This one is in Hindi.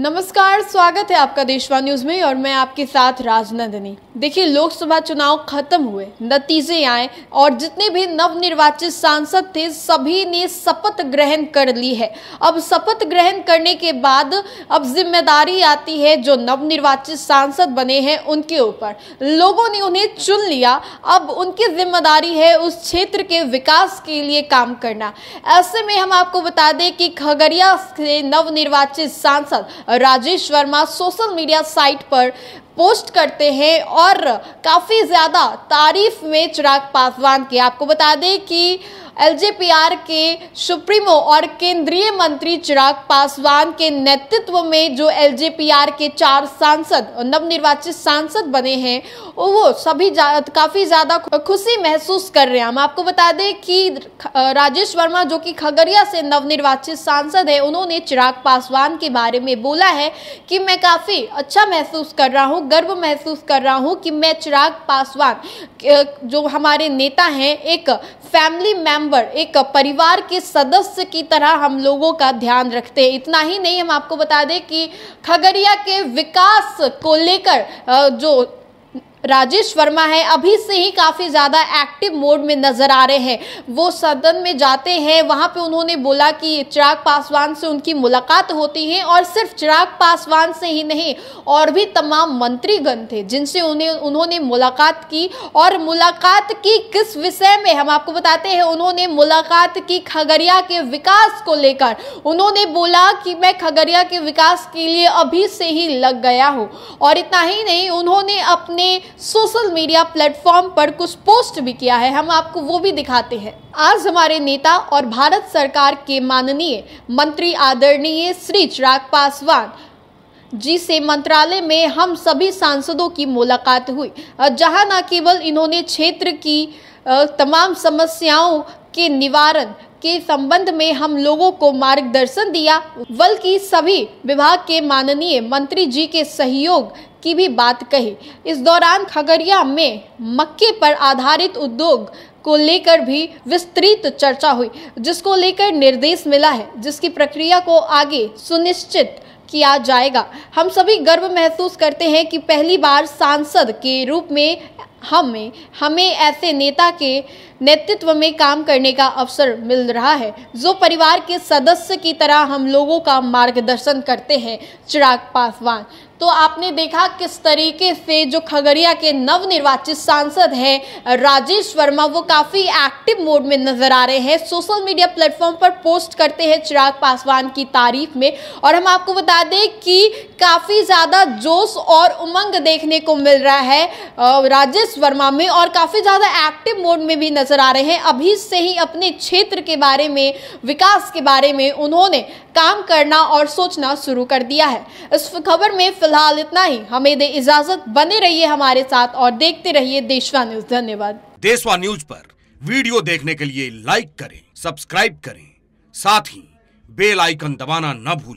नमस्कार स्वागत है आपका देशवा न्यूज में और मैं आपके साथ राजनंदनी देखिए लोकसभा चुनाव खत्म हुए नतीजे आए और जितने भी नव निर्वाचित सांसद थे सभी ने शपथ ग्रहण कर ली है अब शपथ ग्रहण करने के बाद अब जिम्मेदारी आती है जो नव निर्वाचित सांसद बने हैं उनके ऊपर लोगों ने उन्हें चुन लिया अब उनकी जिम्मेदारी है उस क्षेत्र के विकास के लिए काम करना ऐसे में हम आपको बता दें कि खगड़िया से नवनिर्वाचित सांसद Rajesh Verma social media site पर पोस्ट करते हैं और काफ़ी ज़्यादा तारीफ में चिराग पासवान की आपको बता दें कि एल के सुप्रीमो और केंद्रीय मंत्री चिराग पासवान के नेतृत्व में जो एल के चार सांसद नवनिर्वाचित सांसद बने हैं वो सभी जा, काफ़ी ज़्यादा खुशी महसूस कर रहे हैं हम आपको बता दें कि राजेश वर्मा जो कि खगड़िया से नवनिर्वाचित सांसद हैं उन्होंने चिराग पासवान के बारे में बोला है कि मैं काफ़ी अच्छा महसूस कर रहा हूँ गर्व महसूस कर रहा हूँ कि मैं चिराग पासवान जो हमारे नेता हैं एक फैमिली मेंबर एक परिवार के सदस्य की तरह हम लोगों का ध्यान रखते हैं इतना ही नहीं हम आपको बता दें कि खगड़िया के विकास को लेकर जो राजेश वर्मा है अभी से ही काफ़ी ज़्यादा एक्टिव मोड में नज़र आ रहे हैं वो सदन में जाते हैं वहाँ पे उन्होंने बोला कि चिराग पासवान से उनकी मुलाकात होती है और सिर्फ चिराग पासवान से ही नहीं और भी तमाम मंत्रीगण थे जिनसे उन्हें उन्होंने मुलाकात की और मुलाकात की किस विषय में हम आपको बताते हैं उन्होंने मुलाकात की खगड़िया के विकास को लेकर उन्होंने बोला कि मैं खगड़िया के विकास के लिए अभी से ही लग गया हूँ और इतना ही नहीं उन्होंने अपने सोशल मीडिया प्लेटफॉर्म पर कुछ पोस्ट भी किया है हम आपको वो भी दिखाते हैं आज हमारे नेता और भारत सरकार के माननीय मंत्री आदरणीय श्री चिराग पासवान जी से मंत्रालय में हम सभी सांसदों की मुलाकात हुई जहां न केवल इन्होंने क्षेत्र की तमाम समस्याओं के निवारण के संबंध में हम लोगों को मार्गदर्शन दिया बल्कि सभी विभाग के माननीय मंत्री जी के सहयोग की भी बात कही इस दौरान खगड़िया में मक्के पर आधारित उद्योग को लेकर भी विस्तृत चर्चा हुई जिसको लेकर निर्देश मिला है जिसकी प्रक्रिया को आगे सुनिश्चित किया जाएगा हम सभी गर्व महसूस करते हैं कि पहली बार सांसद के रूप में हमें हमें ऐसे नेता के नेतृत्व में काम करने का अवसर मिल रहा है जो परिवार के सदस्य की तरह हम लोगों का मार्गदर्शन करते हैं चिराग पासवान तो आपने देखा किस तरीके से जो खगड़िया के नवनिर्वाचित सांसद हैं राजेश वर्मा वो काफ़ी एक्टिव मोड में नज़र आ रहे हैं सोशल मीडिया प्लेटफॉर्म पर पोस्ट करते हैं चिराग पासवान की तारीफ में और हम आपको बता दें कि काफ़ी ज़्यादा जोश और उमंग देखने को मिल रहा है राजेश वर्मा में और काफ़ी ज़्यादा एक्टिव मोड में भी नज़र आ रहे हैं अभी से ही अपने क्षेत्र के बारे में विकास के बारे में उन्होंने काम करना और सोचना शुरू कर दिया है इस खबर में फिलहाल इतना ही हमें दे इजाजत बने रहिए हमारे साथ और देखते रहिए देशवा न्यूज धन्यवाद देशवा न्यूज पर वीडियो देखने के लिए लाइक करें सब्सक्राइब करें साथ ही बेल आइकन दबाना न भूलें